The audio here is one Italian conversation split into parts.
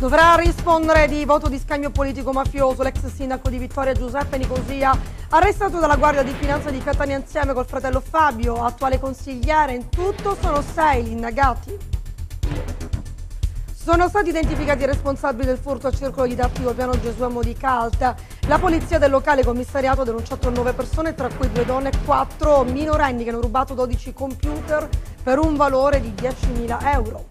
Dovrà rispondere di voto di scambio politico mafioso l'ex sindaco di Vittoria Giuseppe Nicosia, arrestato dalla Guardia di Finanza di Catania insieme col fratello Fabio, attuale consigliere. In tutto sono sei gli indagati. Sono stati identificati i responsabili del furto al circolo didattico piano Gesù di Calta. La polizia del locale commissariato ha denunciato nove persone, tra cui due donne e quattro minorenni che hanno rubato 12 computer per un valore di 10.000 euro.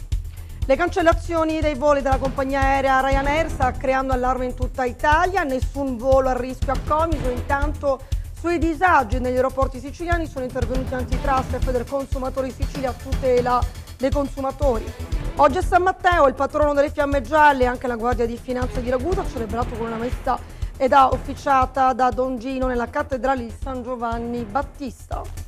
Le cancellazioni dei voli della compagnia aerea Ryanair sta creando allarme in tutta Italia, nessun volo a rischio a Comiso, intanto sui disagi negli aeroporti siciliani sono intervenuti antitrust e Federconsumatori Sicilia a tutela dei consumatori. Oggi a San Matteo, il patrono delle fiamme gialle e anche la Guardia di Finanza di Ragusa ha celebrato con una messa ed ha officiata da Don Gino nella cattedrale di San Giovanni Battista.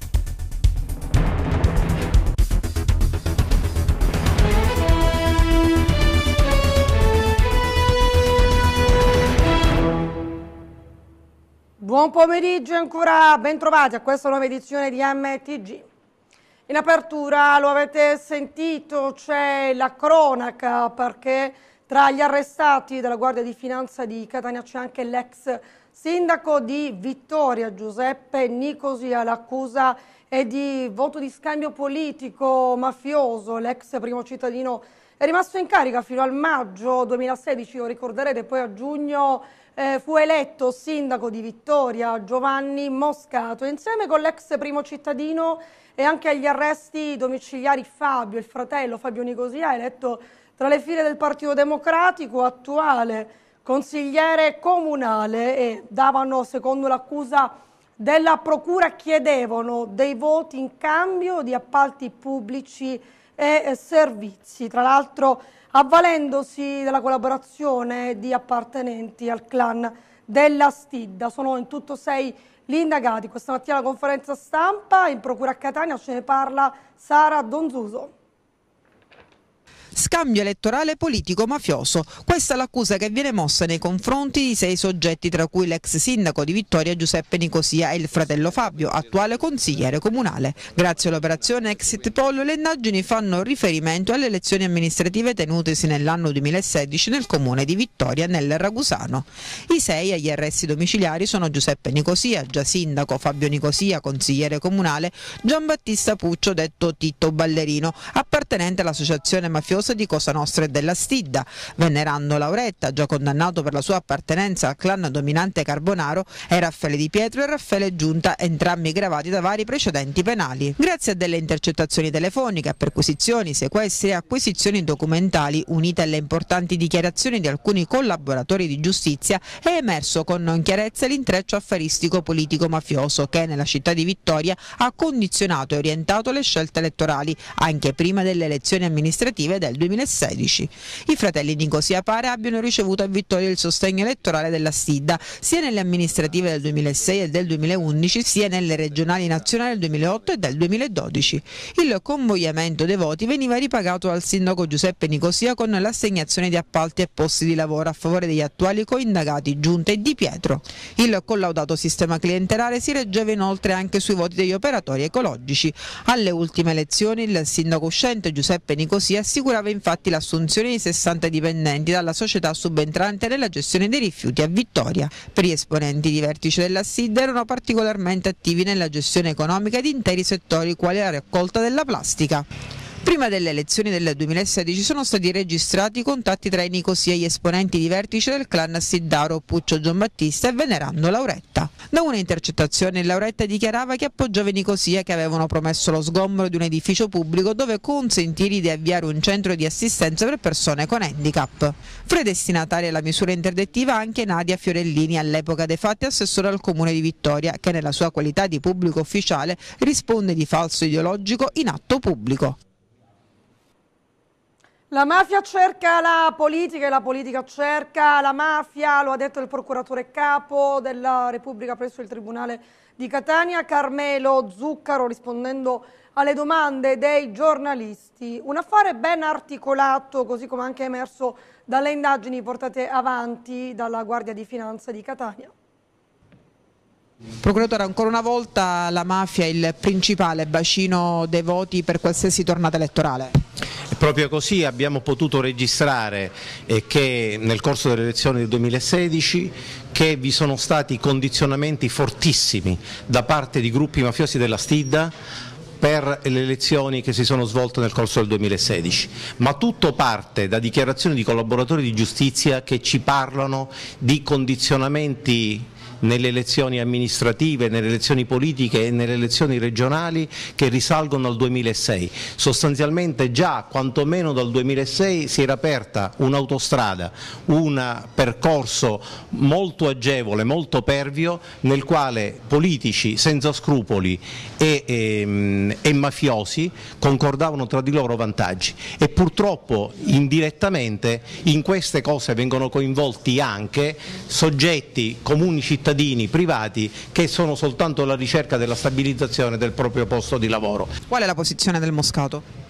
Buon pomeriggio ancora, bentrovati a questa nuova edizione di MTG. In apertura, lo avete sentito, c'è la cronaca perché tra gli arrestati della Guardia di Finanza di Catania c'è anche l'ex sindaco di Vittoria, Giuseppe Nicosia, l'accusa è di voto di scambio politico mafioso, l'ex primo cittadino è rimasto in carica fino al maggio 2016, lo ricorderete, poi a giugno eh, fu eletto sindaco di Vittoria Giovanni Moscato insieme con l'ex primo cittadino e anche agli arresti domiciliari Fabio, il fratello Fabio Nicosia, eletto tra le file del Partito Democratico, attuale consigliere comunale e davano, secondo l'accusa della Procura, chiedevano dei voti in cambio di appalti pubblici e servizi, tra l'altro avvalendosi della collaborazione di appartenenti al clan della Stidda. Sono in tutto sei gli indagati. Questa mattina la conferenza stampa in procura a Catania ce ne parla Sara Donzuso scambio elettorale politico-mafioso. Questa è l'accusa che viene mossa nei confronti di sei soggetti, tra cui l'ex sindaco di Vittoria Giuseppe Nicosia e il fratello Fabio, attuale consigliere comunale. Grazie all'operazione Exit Poll le indagini fanno riferimento alle elezioni amministrative tenutesi nell'anno 2016 nel comune di Vittoria, nel Ragusano. I sei agli arresti domiciliari sono Giuseppe Nicosia, già sindaco, Fabio Nicosia, consigliere comunale, Gian Battista Puccio, detto Tito Ballerino, appartenente all'associazione mafiosa causa di Cosa Nostra e della Stidda. Venerando Lauretta, già condannato per la sua appartenenza al clan dominante Carbonaro, e Raffaele Di Pietro e Raffaele Giunta, entrambi gravati da vari precedenti penali. Grazie a delle intercettazioni telefoniche, a perquisizioni, sequestri e acquisizioni documentali, unite alle importanti dichiarazioni di alcuni collaboratori di giustizia, è emerso con chiarezza l'intreccio affaristico politico-mafioso che nella città di Vittoria ha condizionato e orientato le scelte elettorali, anche prima delle elezioni amministrative del il 2016 i fratelli Nicosia Pare abbiano ricevuto a vittoria il sostegno elettorale della Stidda sia nelle amministrative del 2006 e del 2011 sia nelle regionali nazionali del 2008 e del 2012. Il convogliamento dei voti veniva ripagato al sindaco Giuseppe Nicosia con l'assegnazione di appalti e posti di lavoro a favore degli attuali coindagati Giunta e Di Pietro. Il collaudato sistema clientelare si reggeva inoltre anche sui voti degli operatori ecologici. Alle ultime elezioni il sindaco uscente Giuseppe Nicosia assicurava prevedeva infatti l'assunzione di 60 dipendenti dalla società subentrante nella gestione dei rifiuti a Vittoria. Per gli esponenti di vertice della SID erano particolarmente attivi nella gestione economica di interi settori quali la raccolta della plastica. Prima delle elezioni del 2016 sono stati registrati contatti tra i Nicosia e gli esponenti di vertice del clan Siddaro, Puccio Giambattista e Venerando Lauretta. Da una intercettazione Lauretta dichiarava che appoggiava i Nicosia che avevano promesso lo sgombro di un edificio pubblico dove consentire di avviare un centro di assistenza per persone con handicap. Fra i destinatari alla misura interdettiva anche Nadia Fiorellini, all'epoca dei fatti assessore al comune di Vittoria, che nella sua qualità di pubblico ufficiale risponde di falso ideologico in atto pubblico. La mafia cerca la politica e la politica cerca la mafia, lo ha detto il procuratore capo della Repubblica presso il Tribunale di Catania, Carmelo Zuccaro, rispondendo alle domande dei giornalisti. Un affare ben articolato, così come anche emerso dalle indagini portate avanti dalla Guardia di Finanza di Catania. Procuratore, ancora una volta la mafia è il principale bacino dei voti per qualsiasi tornata elettorale. Proprio così abbiamo potuto registrare eh, che nel corso delle elezioni del 2016 che vi sono stati condizionamenti fortissimi da parte di gruppi mafiosi della Stida per le elezioni che si sono svolte nel corso del 2016, ma tutto parte da dichiarazioni di collaboratori di giustizia che ci parlano di condizionamenti nelle elezioni amministrative, nelle elezioni politiche e nelle elezioni regionali che risalgono al 2006. Sostanzialmente già quantomeno dal 2006 si era aperta un'autostrada, un percorso molto agevole, molto pervio nel quale politici senza scrupoli e, e, ehm, e mafiosi concordavano tra di loro vantaggi e purtroppo indirettamente in queste cose vengono coinvolti anche soggetti comuni cittadini cittadini privati che sono soltanto alla ricerca della stabilizzazione del proprio posto di lavoro. Qual è la posizione del Moscato?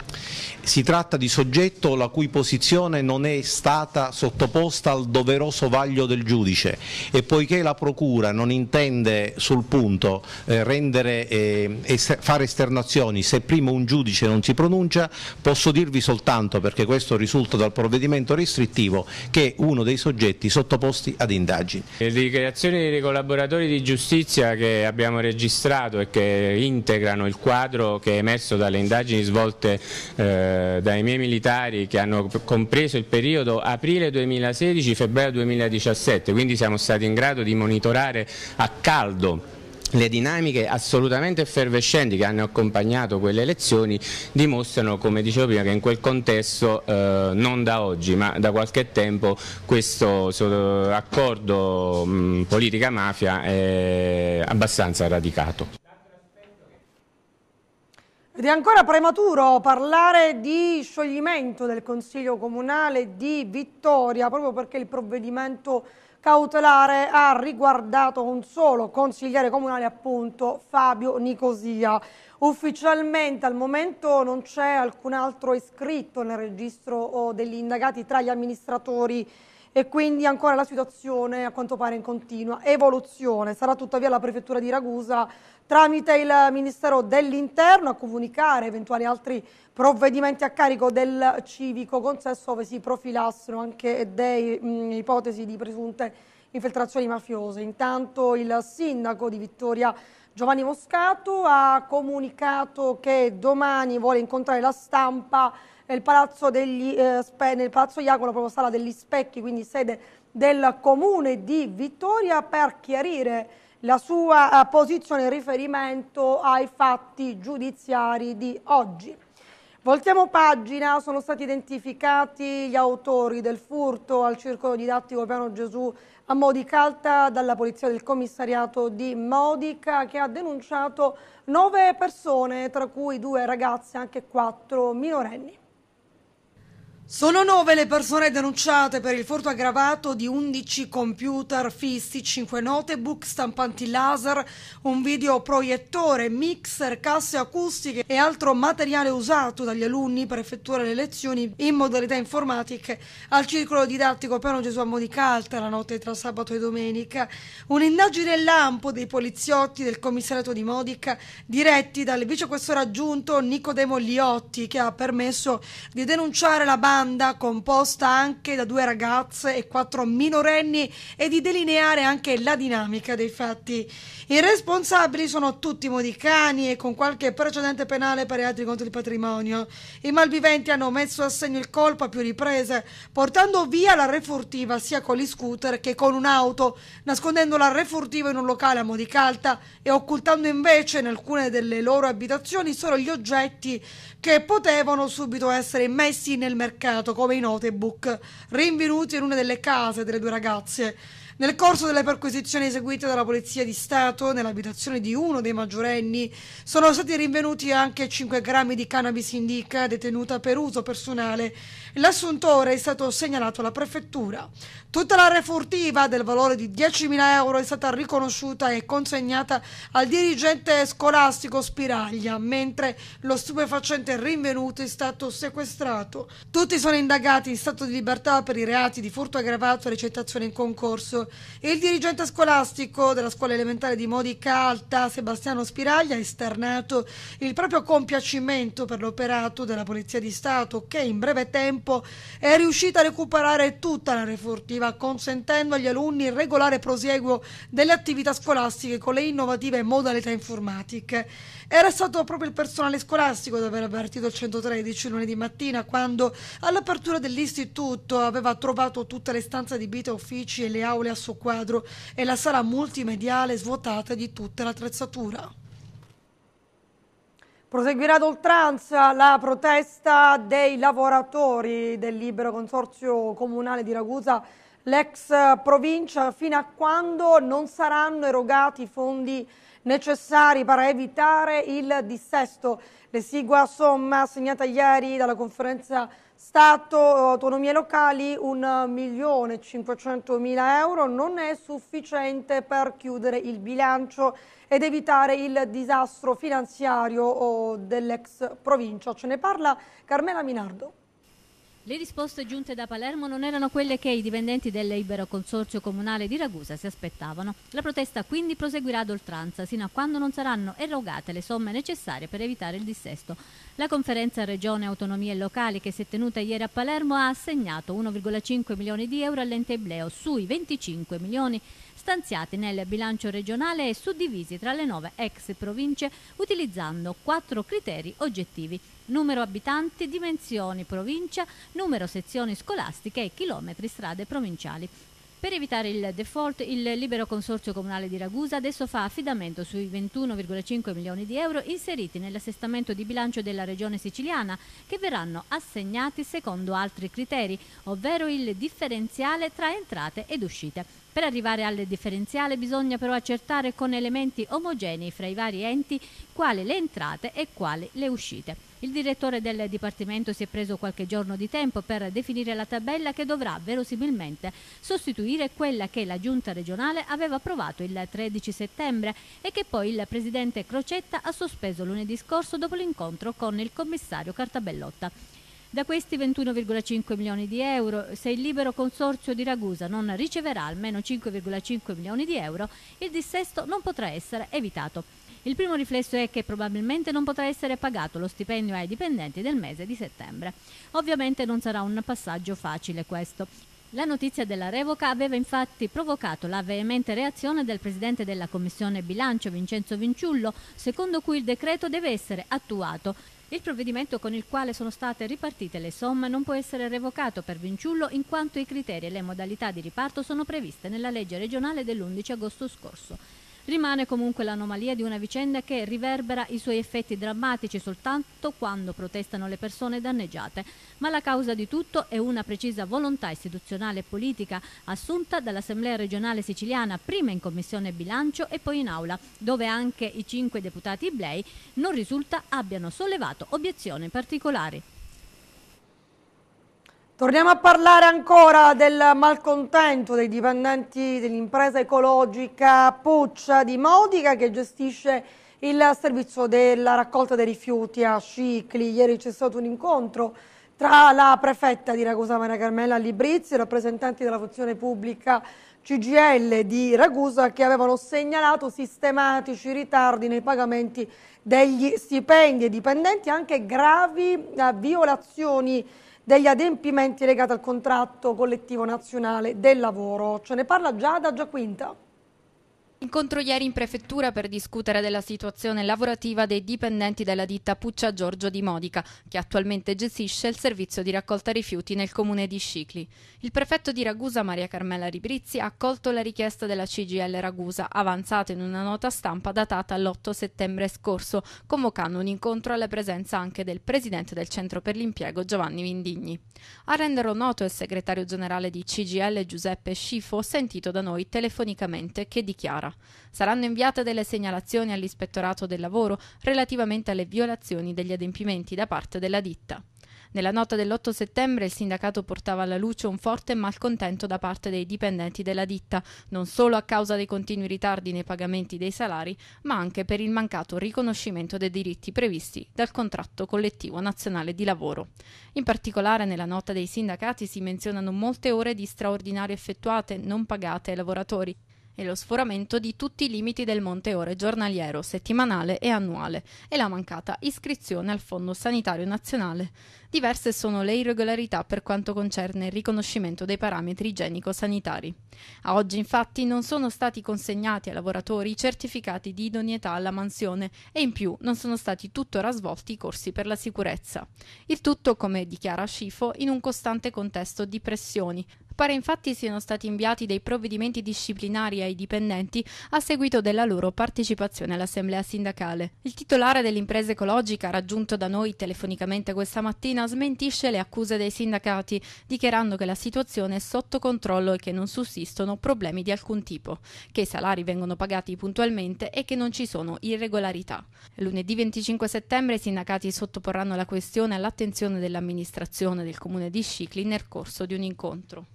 si tratta di soggetto la cui posizione non è stata sottoposta al doveroso vaglio del giudice e poiché la Procura non intende sul punto eh, rendere, eh, ester fare esternazioni se prima un giudice non si pronuncia, posso dirvi soltanto, perché questo risulta dal provvedimento restrittivo, che è uno dei soggetti sottoposti ad indagini. Le dichiarazioni dei collaboratori di giustizia che abbiamo registrato e che integrano il quadro che è emerso dalle indagini svolte eh, eh, dai miei militari che hanno compreso il periodo aprile 2016-febbraio 2017, quindi siamo stati in grado di monitorare a caldo le dinamiche assolutamente effervescenti che hanno accompagnato quelle elezioni dimostrano, come dicevo prima, che in quel contesto eh, non da oggi ma da qualche tempo questo accordo politica-mafia è abbastanza radicato. Ed è ancora prematuro parlare di scioglimento del Consiglio Comunale di Vittoria, proprio perché il provvedimento cautelare ha riguardato un solo consigliere comunale, appunto Fabio Nicosia. Ufficialmente al momento non c'è alcun altro iscritto nel registro oh, degli indagati tra gli amministratori e quindi ancora la situazione a quanto pare in continua evoluzione. Sarà tuttavia la Prefettura di Ragusa tramite il Ministero dell'Interno a comunicare eventuali altri provvedimenti a carico del civico consesso dove si profilassero anche dei mh, ipotesi di presunte infiltrazioni mafiose. Intanto il sindaco di Vittoria Giovanni Moscato ha comunicato che domani vuole incontrare la stampa nel Palazzo, degli, eh, nel Palazzo Iacono, proprio sala degli specchi, quindi sede del comune di Vittoria, per chiarire la sua eh, posizione in riferimento ai fatti giudiziari di oggi. Voltiamo pagina, sono stati identificati gli autori del furto al circolo didattico Piano Gesù a Modicalta dalla polizia del commissariato di Modica che ha denunciato nove persone, tra cui due ragazze e anche quattro minorenni. Sono nove le persone denunciate per il furto aggravato di 11 computer fissi, 5 notebook, stampanti laser, un videoproiettore, mixer, casse acustiche e altro materiale usato dagli alunni per effettuare le lezioni in modalità informatiche al circolo didattico Piano Gesù a di Calta la notte tra sabato e domenica. Un'indagine lampo dei poliziotti del commissariato di Modica diretti dal vicequestore aggiunto Nicodemo Liotti che ha permesso di denunciare la base banda composta anche da due ragazze e quattro minorenni e di delineare anche la dinamica dei fatti. I responsabili sono tutti modicani e con qualche precedente penale per reati contro il patrimonio. I malviventi hanno messo a segno il colpo a più riprese, portando via la refurtiva sia con gli scooter che con un'auto, nascondendo la refurtiva in un locale a Modicalta e occultando invece in alcune delle loro abitazioni solo gli oggetti che potevano subito essere messi nel mercato mercato come i notebook, rinvenuti in una delle case delle due ragazze. Nel corso delle perquisizioni eseguite dalla Polizia di Stato nell'abitazione di uno dei maggiorenni sono stati rinvenuti anche 5 grammi di cannabis indica detenuta per uso personale. L'assuntore è stato segnalato alla prefettura. Tutta la refurtiva del valore di 10.000 euro è stata riconosciuta e consegnata al dirigente scolastico Spiraglia, mentre lo stupefacente rinvenuto è stato sequestrato. Tutti sono indagati in stato di libertà per i reati di furto aggravato e recettazione in concorso. Il dirigente scolastico della scuola elementare di Modica Alta, Sebastiano Spiraglia, ha esternato il proprio compiacimento per l'operato della Polizia di Stato, che in breve tempo è riuscita a recuperare tutta la refurtiva educativa, consentendo agli alunni il regolare prosieguo delle attività scolastiche con le innovative modalità informatiche. Era stato proprio il personale scolastico ad aver avvertito il 113 lunedì mattina, quando all'apertura dell'istituto aveva trovato tutte le stanze adibite a uffici e le aule a soqquadro e la sala multimediale svuotata di tutta l'attrezzatura. Proseguirà ad oltranza la protesta dei lavoratori del libero consorzio comunale di Ragusa l'ex provincia fino a quando non saranno erogati i fondi necessari per evitare il dissesto. L'esigua somma assegnata ieri dalla conferenza Stato, autonomie locali, 1.500.000 euro non è sufficiente per chiudere il bilancio ed evitare il disastro finanziario oh, dell'ex provincia. Ce ne parla Carmela Minardo. Le risposte giunte da Palermo non erano quelle che i dipendenti del libero consorzio comunale di Ragusa si aspettavano. La protesta quindi proseguirà ad oltranza sino a quando non saranno erogate le somme necessarie per evitare il dissesto. La conferenza Regione Autonomie Locali che si è tenuta ieri a Palermo ha assegnato 1,5 milioni di euro all'ente Ibleo sui 25 milioni stanziati nel bilancio regionale e suddivisi tra le nove ex province utilizzando quattro criteri oggettivi numero abitanti, dimensioni provincia, numero sezioni scolastiche e chilometri strade provinciali. Per evitare il default, il libero consorzio comunale di Ragusa adesso fa affidamento sui 21,5 milioni di euro inseriti nell'assestamento di bilancio della regione siciliana, che verranno assegnati secondo altri criteri, ovvero il differenziale tra entrate ed uscite. Per arrivare al differenziale bisogna però accertare con elementi omogenei fra i vari enti quali le entrate e quali le uscite. Il direttore del Dipartimento si è preso qualche giorno di tempo per definire la tabella che dovrà verosimilmente sostituire quella che la Giunta regionale aveva approvato il 13 settembre e che poi il presidente Crocetta ha sospeso lunedì scorso dopo l'incontro con il commissario Cartabellotta. Da questi 21,5 milioni di euro, se il libero consorzio di Ragusa non riceverà almeno 5,5 milioni di euro, il dissesto non potrà essere evitato. Il primo riflesso è che probabilmente non potrà essere pagato lo stipendio ai dipendenti del mese di settembre. Ovviamente non sarà un passaggio facile questo. La notizia della revoca aveva infatti provocato la veemente reazione del presidente della Commissione Bilancio Vincenzo Vinciullo, secondo cui il decreto deve essere attuato. Il provvedimento con il quale sono state ripartite le somme non può essere revocato per Vinciullo in quanto i criteri e le modalità di riparto sono previste nella legge regionale dell'11 agosto scorso. Rimane comunque l'anomalia di una vicenda che riverbera i suoi effetti drammatici soltanto quando protestano le persone danneggiate, ma la causa di tutto è una precisa volontà istituzionale e politica assunta dall'Assemblea regionale siciliana prima in Commissione Bilancio e poi in Aula, dove anche i cinque deputati Blei non risulta abbiano sollevato obiezioni particolari. Torniamo a parlare ancora del malcontento dei dipendenti dell'impresa ecologica Puccia di Modica che gestisce il servizio della raccolta dei rifiuti a Scicli. Ieri c'è stato un incontro tra la prefetta di Ragusa Maria Carmela Librizzi e rappresentanti della funzione pubblica CGL di Ragusa che avevano segnalato sistematici ritardi nei pagamenti degli stipendi ai dipendenti e anche gravi eh, violazioni degli adempimenti legati al contratto collettivo nazionale del lavoro. Ce ne parla Giada Giaquinta. Incontro ieri in prefettura per discutere della situazione lavorativa dei dipendenti della ditta Puccia Giorgio di Modica, che attualmente gestisce il servizio di raccolta rifiuti nel comune di Scicli. Il prefetto di Ragusa, Maria Carmela Ribrizzi, ha accolto la richiesta della CGL Ragusa, avanzata in una nota stampa datata l'8 settembre scorso, convocando un incontro alla presenza anche del presidente del centro per l'impiego Giovanni Vindigni. A renderlo noto il segretario generale di CGL Giuseppe Scifo, sentito da noi telefonicamente, che dichiara. Saranno inviate delle segnalazioni all'ispettorato del lavoro relativamente alle violazioni degli adempimenti da parte della ditta. Nella nota dell'8 settembre il sindacato portava alla luce un forte malcontento da parte dei dipendenti della ditta, non solo a causa dei continui ritardi nei pagamenti dei salari, ma anche per il mancato riconoscimento dei diritti previsti dal contratto collettivo nazionale di lavoro. In particolare nella nota dei sindacati si menzionano molte ore di straordinario effettuate non pagate ai lavoratori e lo sforamento di tutti i limiti del monte ore giornaliero, settimanale e annuale e la mancata iscrizione al Fondo Sanitario Nazionale. Diverse sono le irregolarità per quanto concerne il riconoscimento dei parametri igienico-sanitari. A oggi infatti non sono stati consegnati ai lavoratori i certificati di idoneità alla mansione e in più non sono stati tuttora svolti i corsi per la sicurezza. Il tutto, come dichiara Scifo, in un costante contesto di pressioni Pare infatti siano stati inviati dei provvedimenti disciplinari ai dipendenti a seguito della loro partecipazione all'assemblea sindacale. Il titolare dell'impresa ecologica raggiunto da noi telefonicamente questa mattina smentisce le accuse dei sindacati, dichiarando che la situazione è sotto controllo e che non sussistono problemi di alcun tipo, che i salari vengono pagati puntualmente e che non ci sono irregolarità. Lunedì 25 settembre i sindacati sottoporranno la questione all'attenzione dell'amministrazione del comune di Scicli nel corso di un incontro.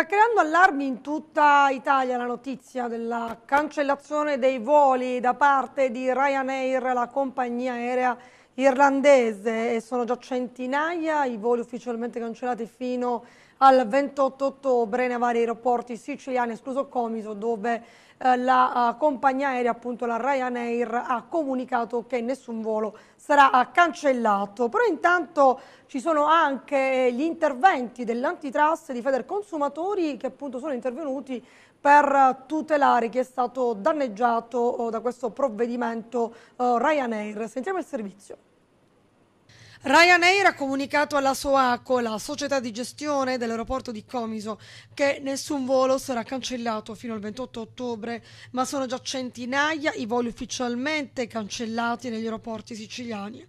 Sta creando allarmi in tutta Italia la notizia della cancellazione dei voli da parte di Ryanair, la compagnia aerea irlandese, e sono già centinaia i voli ufficialmente cancellati fino al 28 ottobre nei vari aeroporti siciliani, escluso Comiso, dove eh, la eh, compagnia aerea, appunto la Ryanair, ha comunicato che nessun volo sarà eh, cancellato. Però intanto ci sono anche gli interventi dell'antitrust di Federconsumatori che appunto sono intervenuti per tutelare chi è stato danneggiato da questo provvedimento Ryanair. Sentiamo il servizio. Ryanair ha comunicato alla SOACO, la società di gestione dell'aeroporto di Comiso, che nessun volo sarà cancellato fino al 28 ottobre, ma sono già centinaia i voli ufficialmente cancellati negli aeroporti siciliani.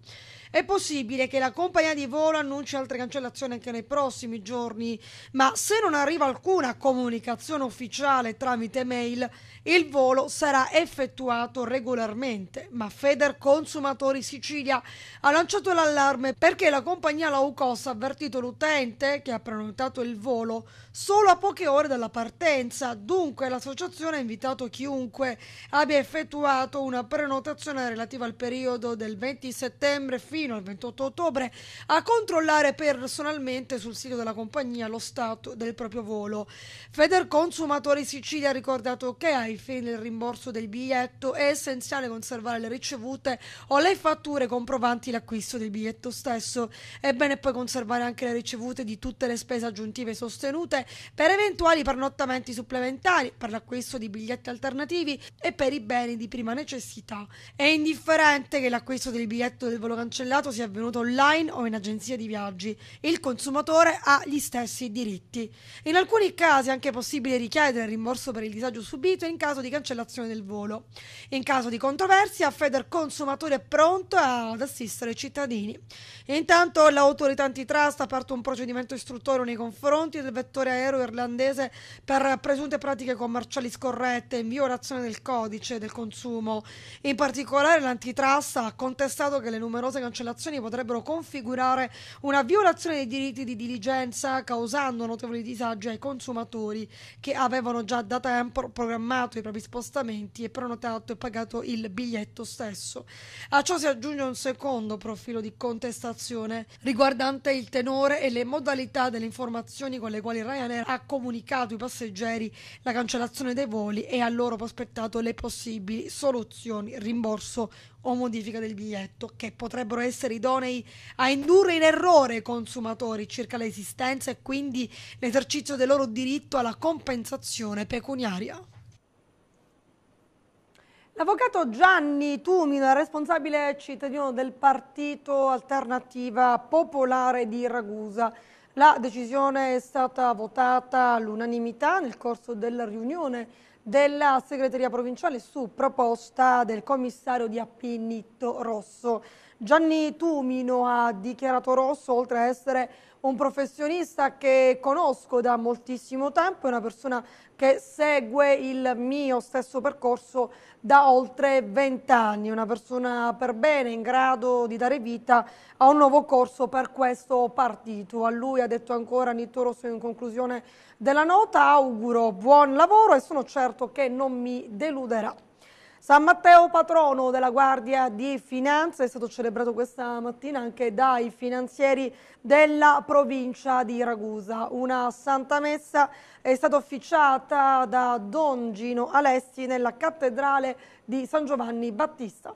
È possibile che la compagnia di volo annunci altre cancellazioni anche nei prossimi giorni, ma se non arriva alcuna comunicazione ufficiale tramite mail, il volo sarà effettuato regolarmente. Ma Feder Consumatori Sicilia ha lanciato l'allarme perché la compagnia low cost ha avvertito l'utente che ha prenotato il volo solo a poche ore dalla partenza. Dunque l'associazione ha invitato chiunque abbia effettuato una prenotazione relativa al periodo del 20 settembre fino Torino il 28 ottobre a controllare personalmente sul sito della compagnia lo stato del proprio volo. Feder Consumatori Sicilia ha ricordato che ai fini del rimborso del biglietto è essenziale conservare le ricevute o le fatture comprovanti l'acquisto del biglietto stesso. È bene poi conservare anche le ricevute di tutte le spese aggiuntive sostenute per eventuali pernottamenti supplementari, per l'acquisto di biglietti alternativi e per i beni di prima necessità. È indifferente che l'acquisto del biglietto del volo cancellato stellato sia avvenuto online o in agenzia di viaggi. Il consumatore ha gli stessi diritti. In alcuni casi è anche possibile richiedere il rimborso per il disagio subito in caso di cancellazione del volo. In caso di controversia, Feder Consumatore è pronto ad assistere i cittadini. Intanto l'autorità antitrust ha aperto un procedimento istruttorio nei confronti del vettore aereo irlandese per presunte pratiche commerciali scorrette in violazione del codice del consumo. In particolare l'antitrust ha contestato che le numerose cancellazioni cancellazioni potrebbero configurare una violazione dei diritti di diligenza causando notevoli disagi ai consumatori che avevano già da tempo programmato i propri spostamenti e prenotato e pagato il biglietto stesso. A ciò si aggiunge un secondo profilo di contestazione riguardante il tenore e le modalità delle informazioni con le quali Ryanair ha comunicato ai passeggeri la cancellazione dei voli e a loro prospettato le possibili soluzioni rimborso o modifica del biglietto, che potrebbero essere idonei a indurre in errore i consumatori circa l'esistenza e quindi l'esercizio del loro diritto alla compensazione pecuniaria. L'avvocato Gianni Tumino, responsabile cittadino del partito Alternativa Popolare di Ragusa. La decisione è stata votata all'unanimità nel corso della riunione della segreteria provinciale su proposta del commissario di Appinnitto Rosso. Gianni Tumino ha dichiarato Rosso, oltre a essere un professionista che conosco da moltissimo tempo, è una persona che segue il mio stesso percorso da oltre 20 anni, una persona per bene in grado di dare vita a un nuovo corso per questo partito. A lui ha detto ancora Nitto Rosso in conclusione della nota, auguro buon lavoro e sono certo che non mi deluderà. San Matteo patrono della Guardia di Finanza è stato celebrato questa mattina anche dai finanzieri della provincia di Ragusa. Una santa messa è stata officiata da Don Gino Alessi nella cattedrale di San Giovanni Battista.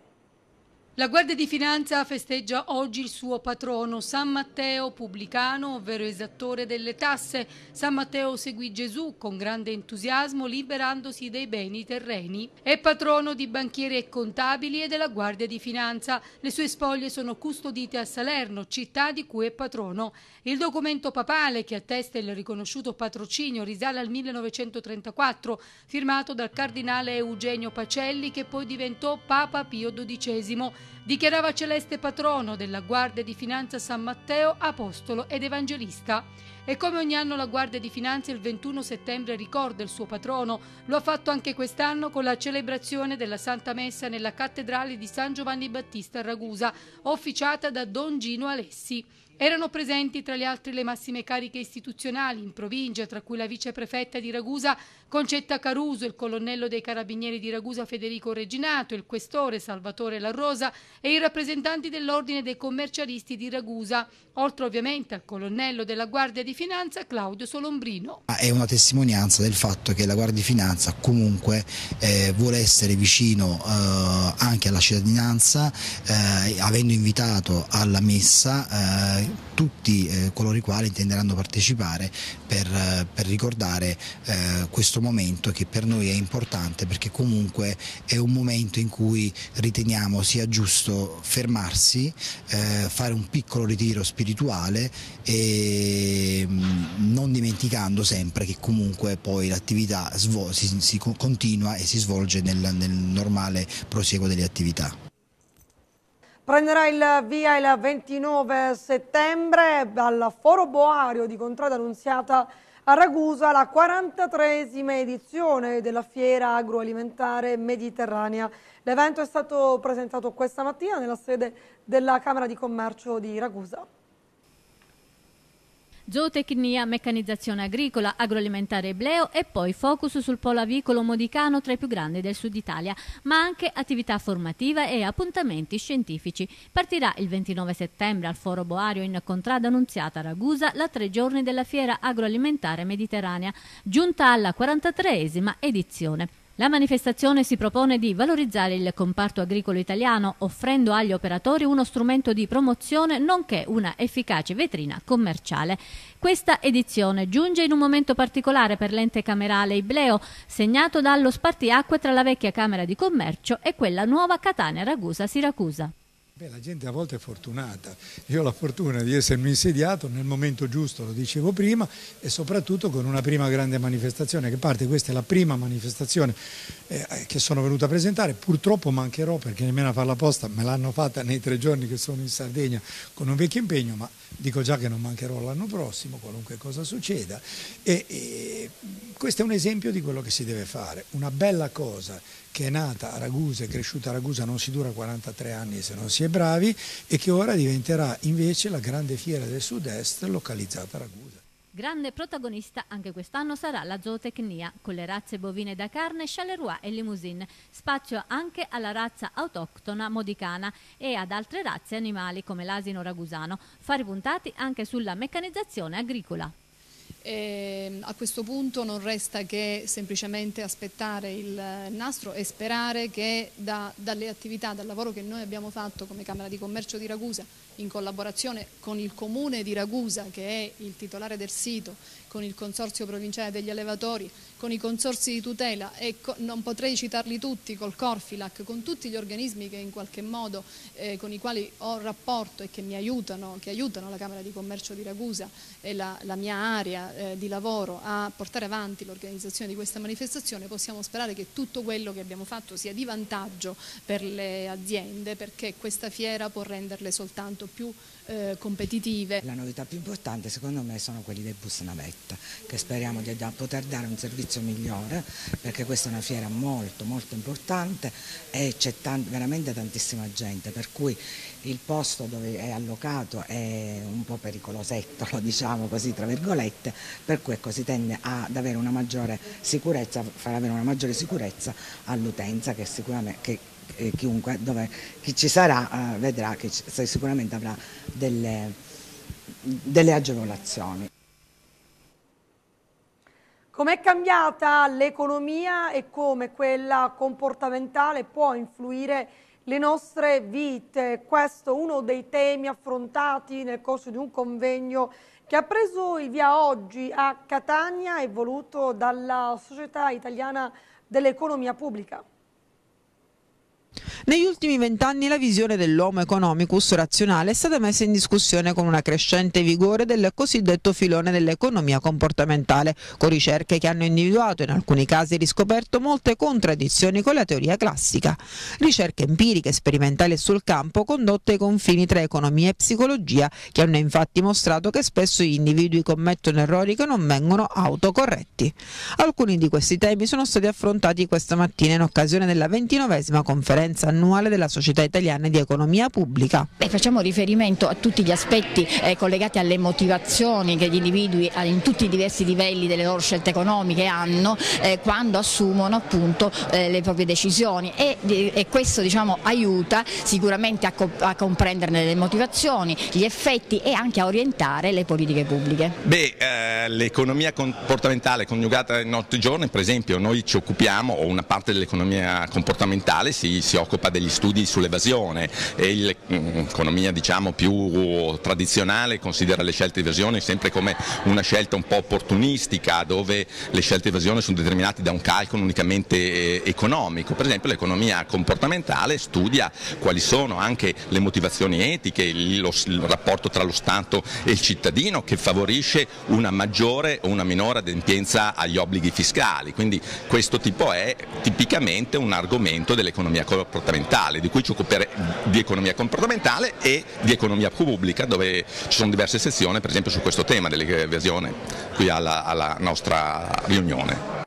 La Guardia di Finanza festeggia oggi il suo patrono, San Matteo Pubblicano, ovvero esattore delle tasse. San Matteo seguì Gesù con grande entusiasmo, liberandosi dei beni terreni. È patrono di banchieri e contabili e della Guardia di Finanza. Le sue spoglie sono custodite a Salerno, città di cui è patrono. Il documento papale che attesta il riconosciuto patrocinio risale al 1934, firmato dal cardinale Eugenio Pacelli, che poi diventò Papa Pio XII dichiarava celeste patrono della Guardia di Finanza San Matteo, apostolo ed evangelista. E come ogni anno la Guardia di Finanza il 21 settembre ricorda il suo patrono, lo ha fatto anche quest'anno con la celebrazione della Santa Messa nella cattedrale di San Giovanni Battista a Ragusa, officiata da Don Gino Alessi. Erano presenti tra le altre le massime cariche istituzionali in provincia, tra cui la viceprefetta di Ragusa Concetta Caruso, il colonnello dei carabinieri di Ragusa Federico Reginato, il questore Salvatore Larrosa e i rappresentanti dell'ordine dei commercialisti di Ragusa, oltre ovviamente al colonnello della Guardia di Finanza Claudio Solombrino. È una testimonianza del fatto che la Guardia di Finanza comunque eh, vuole essere vicino eh, anche alla cittadinanza, eh, avendo invitato alla messa eh, eh, tutti eh, coloro i quali intenderanno partecipare per, eh, per ricordare eh, questo momento che per noi è importante perché comunque è un momento in cui riteniamo sia giusto fermarsi, eh, fare un piccolo ritiro spirituale e mm, non dimenticando sempre che comunque poi l'attività si, si, continua e si svolge nel, nel normale prosieguo delle attività prenderà il via il 29 settembre dal Foro Boario di Contrada Annunziata a Ragusa la 43esima edizione della Fiera Agroalimentare Mediterranea. L'evento è stato presentato questa mattina nella sede della Camera di Commercio di Ragusa zootecnia, meccanizzazione agricola, agroalimentare e bleo e poi focus sul polo avicolo modicano tra i più grandi del sud Italia, ma anche attività formativa e appuntamenti scientifici. Partirà il 29 settembre al Foro Boario in Contrada Annunziata Ragusa la tre giorni della fiera agroalimentare mediterranea, giunta alla 43esima edizione. La manifestazione si propone di valorizzare il comparto agricolo italiano offrendo agli operatori uno strumento di promozione nonché una efficace vetrina commerciale. Questa edizione giunge in un momento particolare per l'ente camerale Ibleo, segnato dallo spartiacque tra la vecchia Camera di Commercio e quella nuova Catania Ragusa-Siracusa. Beh, la gente a volte è fortunata. Io ho la fortuna di essermi insediato nel momento giusto, lo dicevo prima, e soprattutto con una prima grande manifestazione che parte, questa è la prima manifestazione eh, che sono venuto a presentare. Purtroppo mancherò perché nemmeno a farla posta me l'hanno fatta nei tre giorni che sono in Sardegna con un vecchio impegno, ma dico già che non mancherò l'anno prossimo, qualunque cosa succeda. E, e, questo è un esempio di quello che si deve fare, una bella cosa che è nata a Ragusa, è cresciuta a Ragusa, non si dura 43 anni se non si è bravi e che ora diventerà invece la grande fiera del sud-est localizzata a Ragusa. Grande protagonista anche quest'anno sarà la zootecnia, con le razze bovine da carne, Charleroi e Limousine, spazio anche alla razza autoctona modicana e ad altre razze animali come l'asino ragusano, Fare puntati anche sulla meccanizzazione agricola. E ehm, a questo punto non resta che semplicemente aspettare il eh, nastro e sperare che da, dalle attività, dal lavoro che noi abbiamo fatto come Camera di Commercio di Ragusa in collaborazione con il comune di Ragusa che è il titolare del sito, con il consorzio provinciale degli allevatori, con i consorsi di tutela e non potrei citarli tutti, col Corfilac, con tutti gli organismi che in qualche modo eh, con i quali ho rapporto e che mi aiutano, che aiutano la Camera di Commercio di Ragusa e la, la mia area eh, di lavoro a portare avanti l'organizzazione di questa manifestazione, possiamo sperare che tutto quello che abbiamo fatto sia di vantaggio per le aziende perché questa fiera può renderle soltanto molto più eh, competitive. La novità più importante secondo me sono quelli dei bus navetta che speriamo di da, poter dare un servizio migliore perché questa è una fiera molto molto importante e c'è tanti, veramente tantissima gente per cui il posto dove è allocato è un po' pericolosetto diciamo così tra virgolette per cui ecco, si tende ad avere una maggiore sicurezza, far avere una maggiore sicurezza all'utenza che sicuramente che eh, chiunque, dove, chi ci sarà eh, vedrà che sicuramente avrà delle, delle agevolazioni. Com'è cambiata l'economia e come quella comportamentale può influire le nostre vite? Questo è uno dei temi affrontati nel corso di un convegno che ha preso il via oggi a Catania e voluto dalla Società Italiana dell'Economia Pubblica. Negli ultimi vent'anni la visione dell'homo economicus razionale è stata messa in discussione con una crescente vigore del cosiddetto filone dell'economia comportamentale, con ricerche che hanno individuato e in alcuni casi riscoperto molte contraddizioni con la teoria classica. Ricerche empiriche, sperimentali e sul campo condotte ai confini tra economia e psicologia, che hanno infatti mostrato che spesso gli individui commettono errori che non vengono autocorretti. Alcuni di questi temi sono stati affrontati questa mattina in occasione della ventinovesima conferenza annuale della Società Italiana di Economia Pubblica. E facciamo riferimento a tutti gli aspetti eh, collegati alle motivazioni che gli individui eh, in tutti i diversi livelli delle loro scelte economiche hanno eh, quando assumono appunto eh, le proprie decisioni e, e questo diciamo, aiuta sicuramente a, comp a, comprenderne le motivazioni, gli effetti e anche a orientare le politiche pubbliche. Beh, eh, l'economia comportamentale coniugata ai nostri giorni, per esempio noi ci occupiamo, o una parte dell'economia comportamentale si, si occupa sviluppa degli studi sull'evasione e l'economia mm, diciamo, più tradizionale considera le scelte di evasione sempre come una scelta un po' opportunistica dove le scelte di evasione sono determinate da un calcolo unicamente eh, economico, per esempio l'economia comportamentale studia quali sono anche le motivazioni etiche, il, rapporto tra lo Stato e il cittadino che favorisce una maggiore o una minore adempienza agli obblighi fiscali, quindi questo tipo è tipicamente un argomento dell'economia comportamentale comportamentale, di cui ci occuperemo di economia comportamentale e di economia pubblica, dove ci sono diverse sezioni, per esempio su questo tema dell'evasione, qui alla, alla nostra riunione.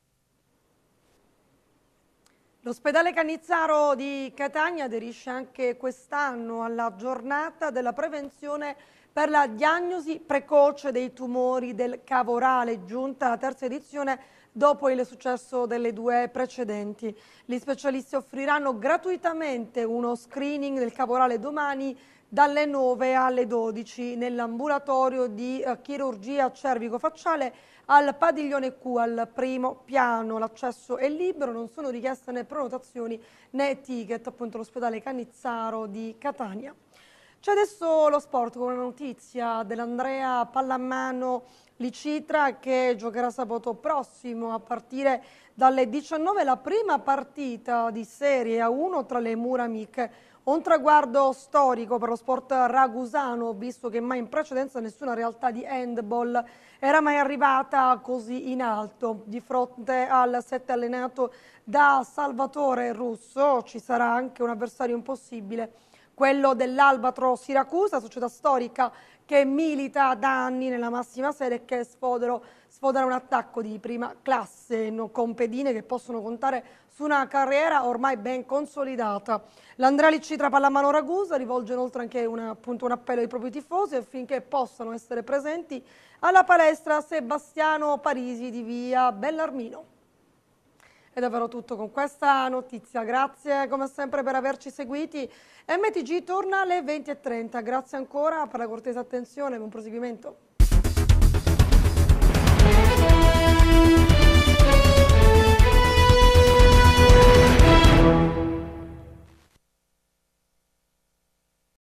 L'ospedale Cannizzaro di Catania aderisce anche quest'anno alla giornata della prevenzione per la diagnosi precoce dei tumori del cavorale, giunta alla terza edizione dopo il successo delle due precedenti. Gli specialisti offriranno gratuitamente uno screening del caporale domani dalle 9 alle 12 nell'ambulatorio di eh, chirurgia cervico-facciale al padiglione Q al primo piano. L'accesso è libero, non sono richieste né prenotazioni né ticket, appunto l'ospedale Cannizzaro di Catania. C'è adesso lo sport con una notizia dell'Andrea Pallamano Licitra che giocherà sabato prossimo a partire dalle 19 la prima partita di Serie A1 tra le Muramic. Un traguardo storico per lo sport ragusano, visto che mai in precedenza nessuna realtà di handball era mai arrivata così in alto. Di fronte al set allenato da Salvatore Russo ci sarà anche un avversario impossibile quello dell'Albatro Siracusa, società storica che milita da anni nella massima serie e che sfodero, sfodera un attacco di prima classe con pedine che possono contare su una carriera ormai ben consolidata. L'Andrea Citra Pallamano Ragusa rivolge inoltre anche una, appunto, un appello ai propri tifosi affinché possano essere presenti alla palestra Sebastiano Parisi di via Bellarmino. È davvero tutto con questa notizia. Grazie come sempre per averci seguiti. MTG torna alle 20.30. Grazie ancora per la cortesa attenzione. Buon proseguimento.